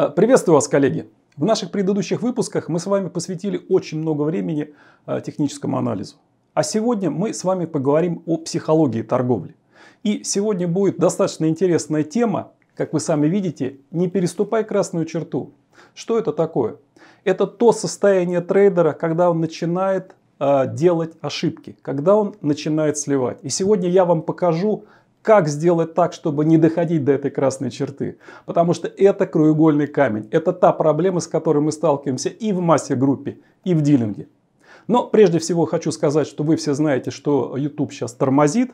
Э, приветствую вас, коллеги! В наших предыдущих выпусках мы с вами посвятили очень много времени э, техническому анализу. А сегодня мы с вами поговорим о психологии торговли. И сегодня будет достаточно интересная тема, как вы сами видите, не переступай красную черту. Что это такое? Это то состояние трейдера, когда он начинает э, делать ошибки, когда он начинает сливать. И сегодня я вам покажу как сделать так, чтобы не доходить до этой красной черты. Потому что это краеугольный камень. Это та проблема, с которой мы сталкиваемся и в массе группе, и в дилинге. Но прежде всего хочу сказать, что вы все знаете, что YouTube сейчас тормозит.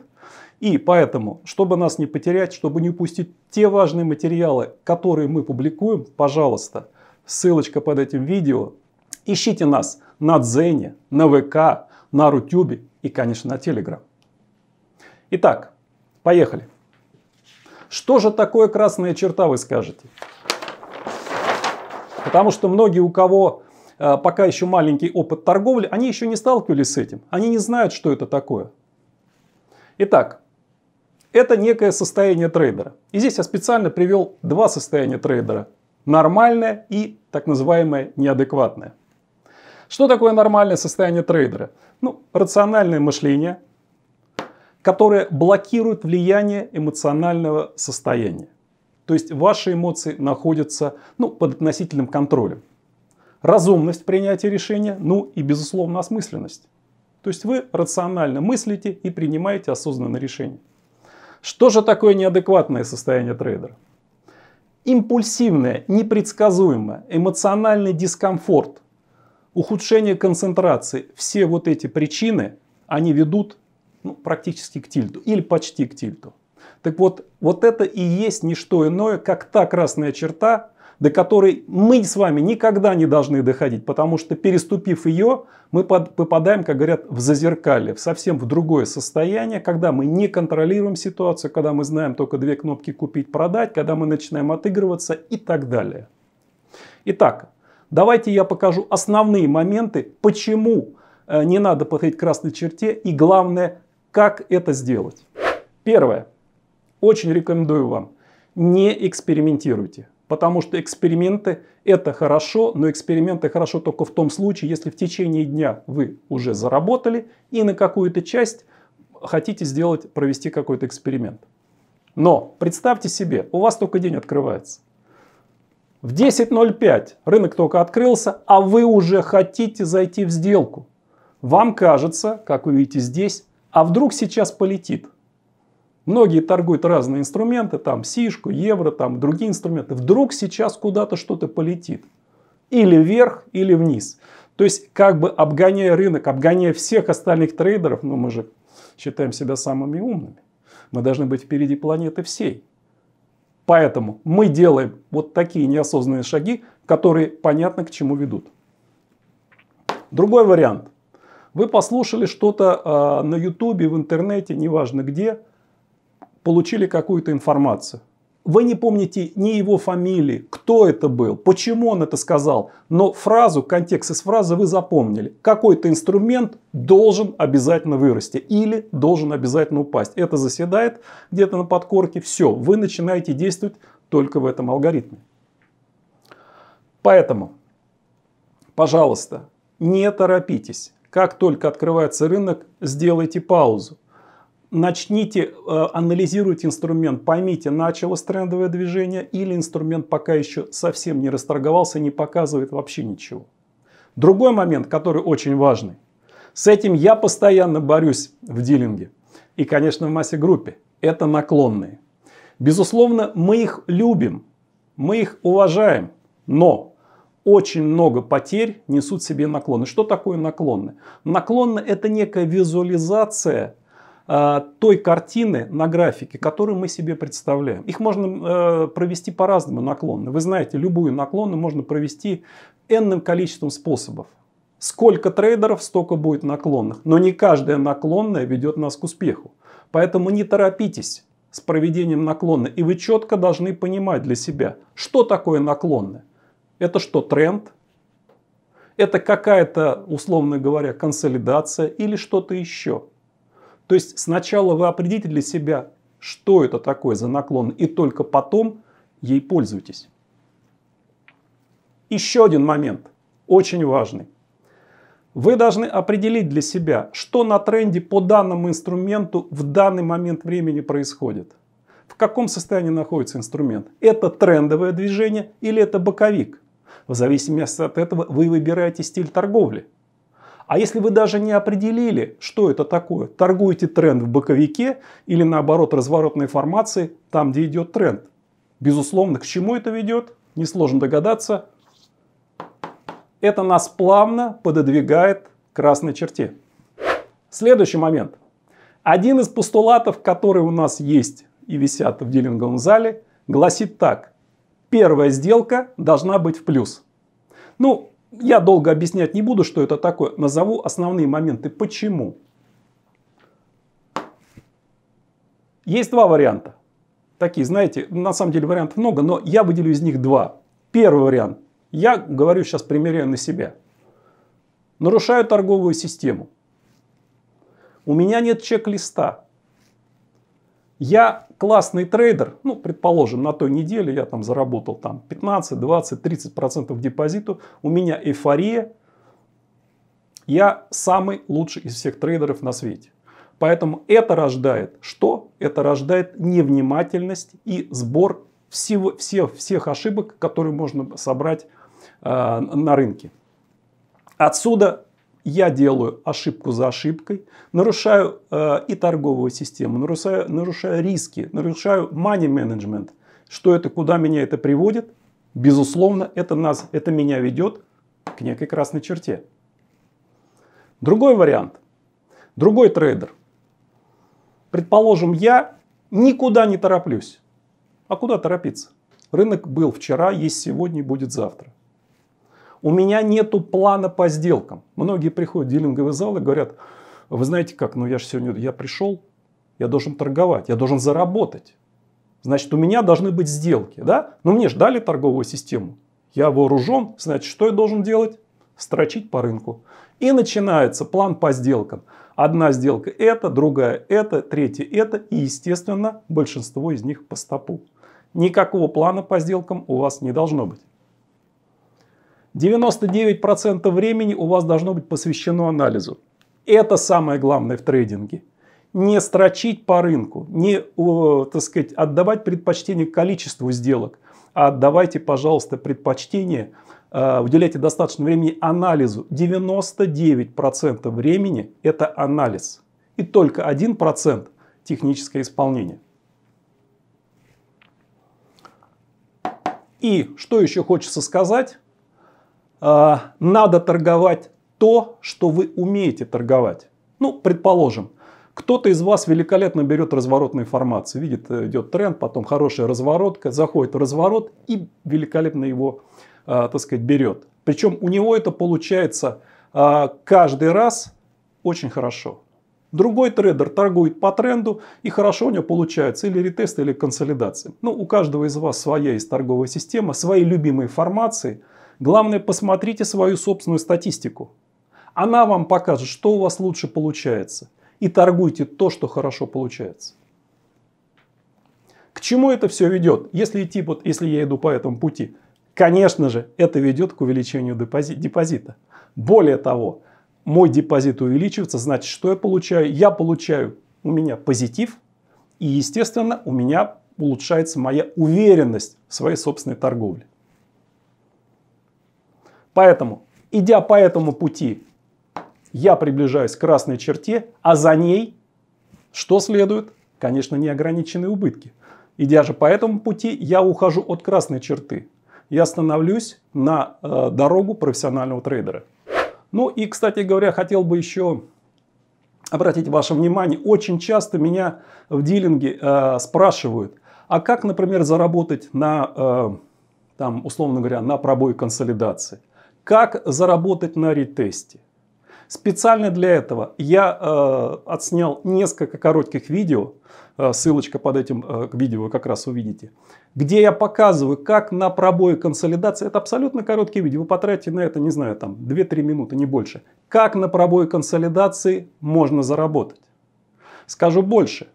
И поэтому, чтобы нас не потерять, чтобы не упустить те важные материалы, которые мы публикуем, пожалуйста, ссылочка под этим видео. Ищите нас на Дзене, на ВК, на Рутюбе и, конечно, на Телеграм. Итак, Поехали. Что же такое красная черта, вы скажете? Потому что многие, у кого э, пока еще маленький опыт торговли, они еще не сталкивались с этим. Они не знают, что это такое. Итак, это некое состояние трейдера. И здесь я специально привел два состояния трейдера. Нормальное и так называемое неадекватное. Что такое нормальное состояние трейдера? Ну, рациональное мышление – которые блокируют влияние эмоционального состояния. То есть ваши эмоции находятся ну, под относительным контролем. Разумность принятия решения, ну и, безусловно, осмысленность. То есть вы рационально мыслите и принимаете осознанное решение. Что же такое неадекватное состояние трейдера? Импульсивное, непредсказуемое, эмоциональный дискомфорт, ухудшение концентрации, все вот эти причины, они ведут ну, практически к тильту или почти к тильту. Так вот, вот это и есть не что иное, как та красная черта, до которой мы с вами никогда не должны доходить, потому что переступив ее, мы под, попадаем, как говорят, в зазеркалье, в совсем в другое состояние, когда мы не контролируем ситуацию, когда мы знаем только две кнопки купить-продать, когда мы начинаем отыгрываться и так далее. Итак, давайте я покажу основные моменты, почему э, не надо подходить к красной черте и главное, как это сделать? Первое. Очень рекомендую вам, не экспериментируйте. Потому что эксперименты это хорошо, но эксперименты хорошо только в том случае, если в течение дня вы уже заработали и на какую-то часть хотите сделать, провести какой-то эксперимент. Но представьте себе, у вас только день открывается. В 10.05 рынок только открылся, а вы уже хотите зайти в сделку. Вам кажется, как вы видите здесь, а вдруг сейчас полетит? Многие торгуют разные инструменты, там сишку, евро, там другие инструменты. Вдруг сейчас куда-то что-то полетит. Или вверх, или вниз. То есть, как бы обгоняя рынок, обгоняя всех остальных трейдеров, ну мы же считаем себя самыми умными. Мы должны быть впереди планеты всей. Поэтому мы делаем вот такие неосознанные шаги, которые понятно к чему ведут. Другой вариант. Вы послушали что-то э, на ютубе, в интернете, неважно где, получили какую-то информацию. Вы не помните ни его фамилии, кто это был, почему он это сказал, но фразу, контекст из фразы вы запомнили. Какой-то инструмент должен обязательно вырасти или должен обязательно упасть. Это заседает где-то на подкорке, все, вы начинаете действовать только в этом алгоритме. Поэтому, пожалуйста, не торопитесь. Как только открывается рынок, сделайте паузу. Начните э, анализировать инструмент, поймите, началось трендовое движение или инструмент пока еще совсем не расторговался, не показывает вообще ничего. Другой момент, который очень важный. С этим я постоянно борюсь в дилинге и, конечно, в массе группе. Это наклонные. Безусловно, мы их любим, мы их уважаем, но очень много потерь несут себе наклоны. Что такое наклоны? Наклоны это некая визуализация э, той картины на графике, которую мы себе представляем. Их можно э, провести по-разному наклоны Вы знаете, любую наклонную можно провести энным количеством способов. Сколько трейдеров, столько будет наклонных. Но не каждая наклонная ведет нас к успеху. Поэтому не торопитесь с проведением наклона. И вы четко должны понимать для себя, что такое наклонное. Это что, тренд? Это какая-то, условно говоря, консолидация или что-то еще? То есть сначала вы определите для себя, что это такое за наклон, и только потом ей пользуйтесь. Еще один момент, очень важный. Вы должны определить для себя, что на тренде по данному инструменту в данный момент времени происходит. В каком состоянии находится инструмент? Это трендовое движение или это боковик? В зависимости от этого вы выбираете стиль торговли. А если вы даже не определили, что это такое, торгуете тренд в боковике или наоборот разворотной формации там, где идет тренд. Безусловно, к чему это ведет, несложно догадаться. Это нас плавно пододвигает к красной черте. Следующий момент. Один из постулатов, который у нас есть и висят в дилинговом зале, гласит так первая сделка должна быть в плюс. Ну, я долго объяснять не буду, что это такое. Назову основные моменты. Почему? Есть два варианта. Такие, знаете, на самом деле вариантов много, но я выделю из них два. Первый вариант. Я говорю сейчас, примеряю на себя. Нарушаю торговую систему. У меня нет чек-листа я классный трейдер, ну, предположим, на той неделе я там заработал там 15, 20, 30 процентов депозиту, у меня эйфория, я самый лучший из всех трейдеров на свете. Поэтому это рождает что? Это рождает невнимательность и сбор всего, всех, всех ошибок, которые можно собрать э, на рынке. Отсюда я делаю ошибку за ошибкой, нарушаю э, и торговую систему, нарушаю, нарушаю риски, нарушаю money management. Что это, куда меня это приводит? Безусловно, это, нас, это меня ведет к некой красной черте. Другой вариант. Другой трейдер. Предположим, я никуда не тороплюсь. А куда торопиться? Рынок был вчера, есть сегодня, и будет завтра. У меня нету плана по сделкам. Многие приходят в дилинговые залы и говорят, вы знаете как, ну я же сегодня, я пришел, я должен торговать, я должен заработать. Значит, у меня должны быть сделки, да? Но ну, мне же дали торговую систему. Я вооружен, значит, что я должен делать? Строчить по рынку. И начинается план по сделкам. Одна сделка это, другая это, третья это и, естественно, большинство из них по стопу. Никакого плана по сделкам у вас не должно быть. 99% времени у вас должно быть посвящено анализу. Это самое главное в трейдинге. Не строчить по рынку, не так сказать, отдавать предпочтение количеству сделок, а отдавайте, пожалуйста, предпочтение, э, уделяйте достаточно времени анализу. 99% времени это анализ. И только 1% техническое исполнение. И что еще хочется сказать? А, надо торговать то, что вы умеете торговать. Ну, предположим, кто-то из вас великолепно берет разворотные формации, видит, э, идет тренд, потом хорошая разворотка, заходит в разворот и великолепно его, а, так сказать, берет. Причем у него это получается а, каждый раз очень хорошо. Другой трейдер торгует по тренду и хорошо у него получается или ретест, или консолидация. Ну, у каждого из вас своя есть торговая система, свои любимые формации – Главное, посмотрите свою собственную статистику. Она вам покажет, что у вас лучше получается. И торгуйте то, что хорошо получается. К чему это все ведет? Если идти, вот если я иду по этому пути, конечно же, это ведет к увеличению депозита. Более того, мой депозит увеличивается, значит, что я получаю? Я получаю у меня позитив, и, естественно, у меня улучшается моя уверенность в своей собственной торговле. Поэтому, идя по этому пути, я приближаюсь к красной черте, а за ней что следует? Конечно, неограниченные убытки. Идя же по этому пути, я ухожу от красной черты. Я становлюсь на э, дорогу профессионального трейдера. Ну и, кстати говоря, хотел бы еще обратить ваше внимание, очень часто меня в дилинге э, спрашивают, а как, например, заработать на, э, там, условно говоря, на пробой консолидации – как заработать на ретесте? Специально для этого я э, отснял несколько коротких видео, э, ссылочка под этим э, видео вы как раз увидите, где я показываю, как на пробое консолидации, это абсолютно короткие видео, вы потратите на это, не знаю, там 2-3 минуты, не больше, как на пробое консолидации можно заработать. Скажу больше,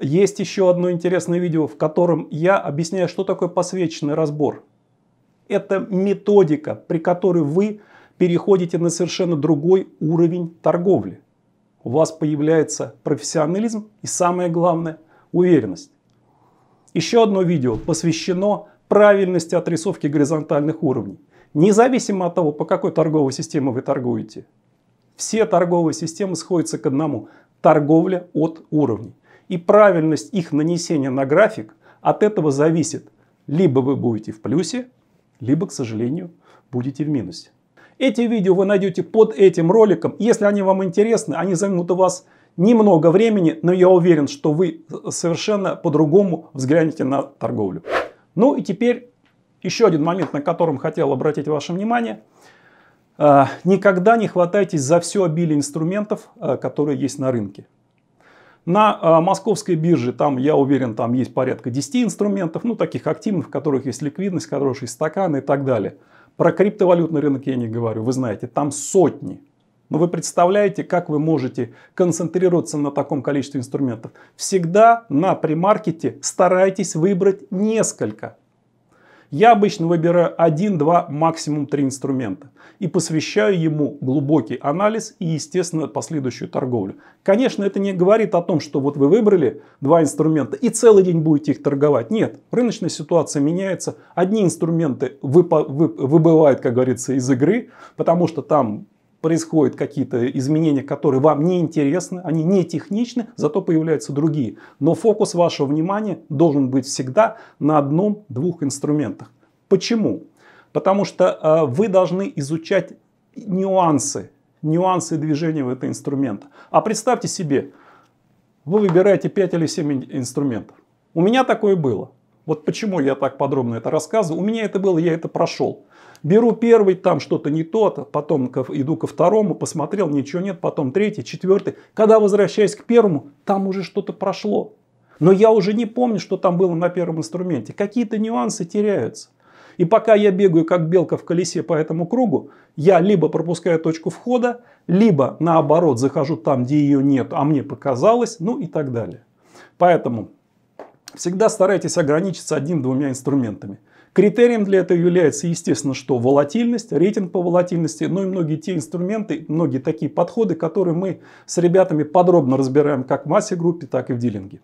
есть еще одно интересное видео, в котором я объясняю, что такое посвеченный разбор это методика, при которой вы переходите на совершенно другой уровень торговли. У вас появляется профессионализм и самое главное уверенность. Еще одно видео посвящено правильности отрисовки горизонтальных уровней. Независимо от того, по какой торговой системе вы торгуете. Все торговые системы сходятся к одному. Торговля от уровней. И правильность их нанесения на график от этого зависит. Либо вы будете в плюсе, либо, к сожалению, будете в минусе. Эти видео вы найдете под этим роликом. Если они вам интересны, они займут у вас немного времени, но я уверен, что вы совершенно по-другому взглянете на торговлю. Ну и теперь еще один момент, на котором хотел обратить ваше внимание. А, никогда не хватайтесь за все обилие инструментов, а, которые есть на рынке. На а, московской бирже, там, я уверен, там есть порядка 10 инструментов, ну, таких активных, в которых есть ликвидность, хорошие стаканы и так далее. Про криптовалютный рынок я не говорю, вы знаете, там сотни. Но вы представляете, как вы можете концентрироваться на таком количестве инструментов. Всегда на премаркете старайтесь выбрать несколько. Я обычно выбираю один, два, максимум три инструмента и посвящаю ему глубокий анализ и, естественно, последующую торговлю. Конечно, это не говорит о том, что вот вы выбрали два инструмента и целый день будете их торговать. Нет, рыночная ситуация меняется. Одни инструменты выбывают, как говорится, из игры, потому что там происходят какие-то изменения, которые вам не интересны, они не техничны, зато появляются другие. Но фокус вашего внимания должен быть всегда на одном-двух инструментах. Почему? Потому что э, вы должны изучать нюансы, нюансы движения в этого инструмента. А представьте себе, вы выбираете 5 или 7 инструментов. У меня такое было. Вот почему я так подробно это рассказываю. У меня это было, я это прошел. Беру первый, там что-то не то, потом иду ко второму, посмотрел, ничего нет, потом третий, четвертый. Когда возвращаюсь к первому, там уже что-то прошло. Но я уже не помню, что там было на первом инструменте. Какие-то нюансы теряются. И пока я бегаю как белка в колесе по этому кругу, я либо пропускаю точку входа, либо наоборот захожу там, где ее нет, а мне показалось, ну и так далее. Поэтому всегда старайтесь ограничиться одним-двумя инструментами. Критерием для этого является, естественно, что волатильность, рейтинг по волатильности, ну и многие те инструменты, многие такие подходы, которые мы с ребятами подробно разбираем как в массе группе, так и в дилинге.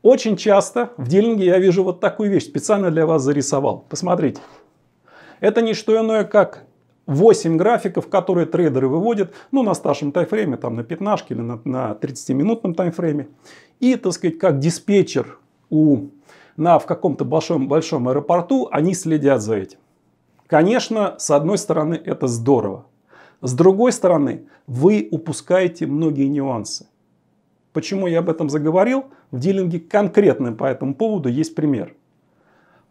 Очень часто в дилинге я вижу вот такую вещь, специально для вас зарисовал. Посмотрите. Это не что иное, как 8 графиков, которые трейдеры выводят, ну, на старшем таймфрейме, там, на пятнашке или на, на 30-минутном таймфрейме. И, так сказать, как диспетчер у на, в каком-то большом, большом аэропорту, они следят за этим. Конечно, с одной стороны, это здорово. С другой стороны, вы упускаете многие нюансы. Почему я об этом заговорил? В дилинге конкретный по этому поводу есть пример.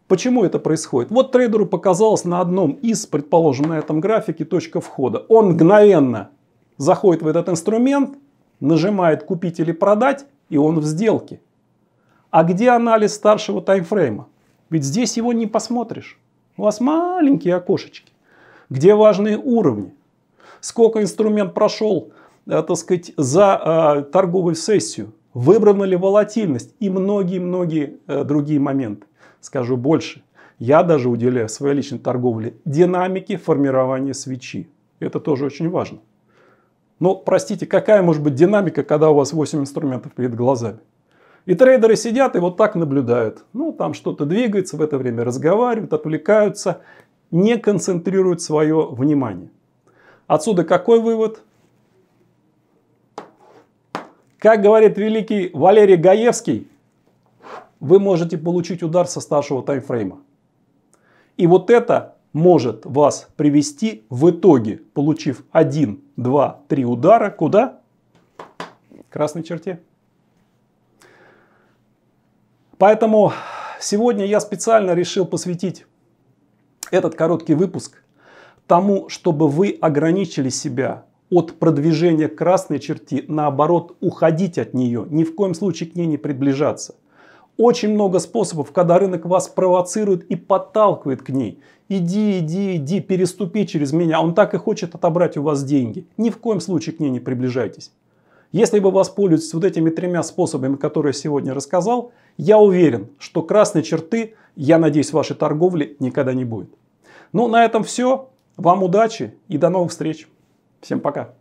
Почему это происходит? Вот трейдеру показалось на одном из, предположим, на этом графике точка входа. Он мгновенно заходит в этот инструмент, нажимает купить или продать, и он в сделке. А где анализ старшего таймфрейма? Ведь здесь его не посмотришь. У вас маленькие окошечки. Где важные уровни? Сколько инструмент прошел, э, так сказать, за э, торговую сессию? Выбрана ли волатильность? И многие-многие э, другие моменты. Скажу больше. Я даже уделяю своей личной торговле динамике формирования свечи. Это тоже очень важно. Но, простите, какая может быть динамика, когда у вас 8 инструментов перед глазами? И трейдеры сидят и вот так наблюдают. Ну, там что-то двигается, в это время разговаривают, отвлекаются, не концентрируют свое внимание. Отсюда какой вывод? Как говорит великий Валерий Гаевский, вы можете получить удар со старшего таймфрейма. И вот это может вас привести в итоге, получив 1, 2, 3 удара, куда? К красной черте. Поэтому сегодня я специально решил посвятить этот короткий выпуск тому, чтобы вы ограничили себя от продвижения красной черти, наоборот, уходить от нее, ни в коем случае к ней не приближаться. Очень много способов, когда рынок вас провоцирует и подталкивает к ней. Иди, иди, иди, переступи через меня, он так и хочет отобрать у вас деньги. Ни в коем случае к ней не приближайтесь. Если вы воспользуетесь вот этими тремя способами, которые я сегодня рассказал, я уверен, что красной черты, я надеюсь, вашей торговли никогда не будет. Ну, на этом все. Вам удачи и до новых встреч. Всем пока.